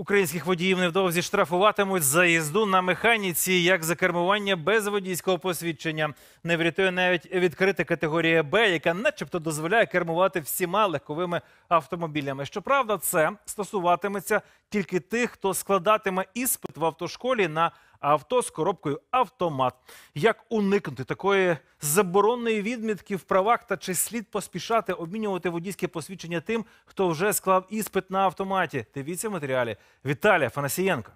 Українських водіїв невдовзі штрафуватимуть за їзду на механіці, як за кермування без водійського посвідчення. Не врятує навіть відкрита категорія Б, яка начебто дозволяє кермувати всіма легковими автомобілями. Щоправда, це стосуватиметься тільки тих, хто складатиме іспит в автошколі на авто з коробкою автомат. Як уникнути такої заборонної відмітки в правах та чи слід поспішати обмінювати водійське посвідчення тим, хто вже склав іспит на автоматі? Дивіться в матеріалі Віталія Фанасієнка.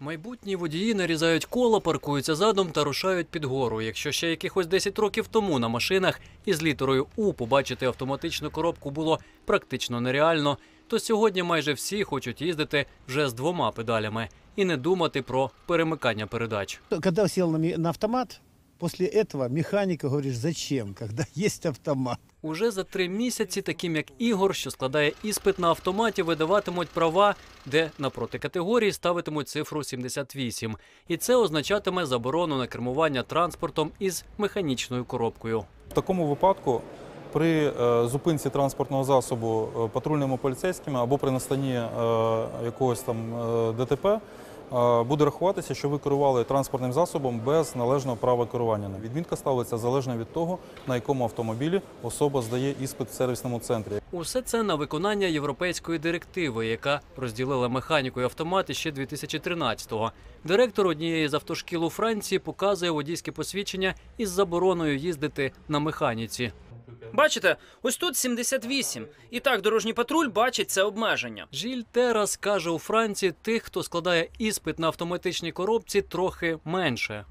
Майбутні водії нарізають кола, паркуються задом та рушають під гору. Якщо ще якихось 10 років тому на машинах із літерою У побачити автоматичну коробку було практично нереально, то сьогодні майже всі хочуть їздити вже з двома педалями і не думати про перемикання передач. Коли сів на автомат, після цього механіка говориш, зачем, коли є автомат. Уже за три місяці, таким як ігор, що складає іспит на автоматі, видаватимуть права, де напроти категорії ставитимуть цифру 78. І це означатиме заборону на кермування транспортом із механічною коробкою. В такому випадку при е, зупинці транспортного засобу е, патрульними поліцейськими або при настанні е, якогось там ДТП. Буде рахуватися, що ви керували транспортним засобом без належного права керування. Відмітка ставиться залежно від того, на якому автомобілі особа здає іспит в сервісному центрі. Усе це на виконання європейської директиви, яка розділила механіку і автомати ще 2013-го. Директор однієї з автошкіл у Франції показує водійське посвідчення із забороною їздити на механіці. Бачите, ось тут 78. І так дорожній патруль бачить це обмеження. Жіль Терас каже у Франції, тих, хто складає іспит на автоматичній коробці, трохи менше.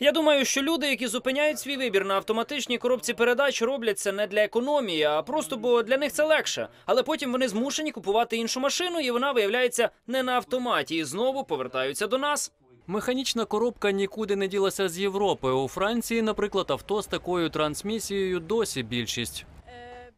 Я думаю, що люди, які зупиняють свій вибір на автоматичній коробці передач, роблять це не для економії, а просто бо для них це легше. Але потім вони змушені купувати іншу машину, і вона виявляється не на автоматі і знову повертаються до нас. Механічна коробка нікуди не ділася з Європи. У Франції, наприклад, авто з такою трансмісією досі більшість.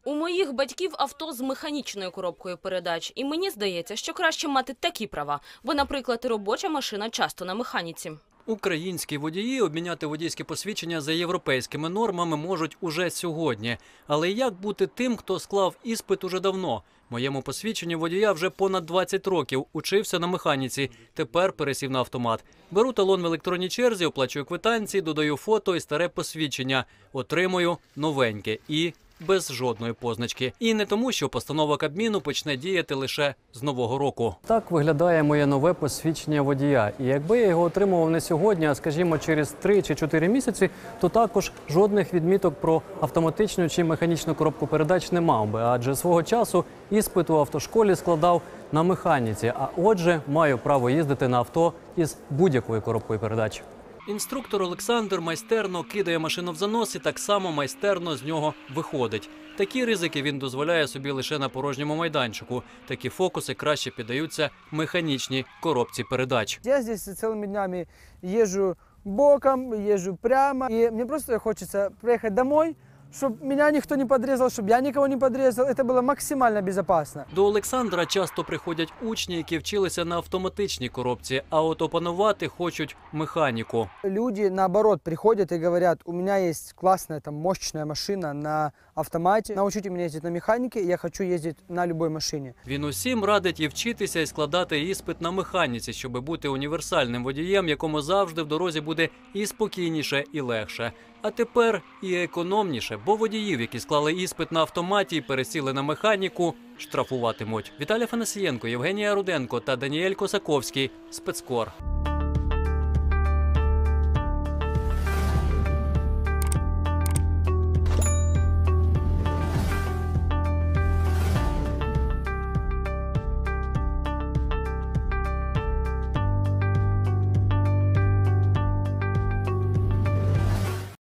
У моїх батьків авто з механічною коробкою передач, і мені здається, що краще мати такі права, бо, наприклад, робоча машина часто на механіці. Українські водії обміняти водійські посвідчення за європейськими нормами можуть уже сьогодні. Але як бути тим, хто склав іспит уже давно? Моєму посвідченню водія вже понад 20 років. Учився на механіці. Тепер пересів на автомат. Беру талон в електронній черзі, оплачую квитанції, додаю фото і старе посвідчення. Отримую новеньке і без жодної позначки, і не тому, що постанова Кабміну почне діяти лише з нового року. Так виглядає моє нове посвідчення водія. І якби я його отримував не сьогодні, а скажімо, через три чи чотири місяці, то також жодних відміток про автоматичну чи механічну коробку передач не мав би, адже свого часу іспиту у автошколі складав. На механіці, а отже, маю право їздити на авто із будь-якою коробкою передач. Інструктор Олександр майстерно кидає машину в занос і так само майстерно з нього виходить. Такі ризики він дозволяє собі лише на порожньому майданчику. Такі фокуси краще піддаються механічній коробці передач. Я здесь цілими днями їжджу боком, їжджу прямо, і мені просто хочеться приїхати домой. Щоб мене ніхто не подрезал, щоб я нікого не подрезал. Это было максимально безопасно. До Олександра часто приходять учні, які вчилися на автоматичній коробці, а от опанувати хочуть механіку. Люди наоборот приходять і говорят: у мене є класна там мощна машина на автоматі. Научите меня ездить на механике, я хочу їздити на любой машині. Він усім радить і вчитися і складати іспит на механіці, щоб бути універсальним водієм, якому завжди в дорозі буде і спокійніше, і легше. А тепер і економніше, бо водіїв, які склали іспит на автоматі і пересіли на механіку, штрафуватимуть. Віталія Фанасієнко, Євгенія Руденко та Даніель Косаковський спецкор.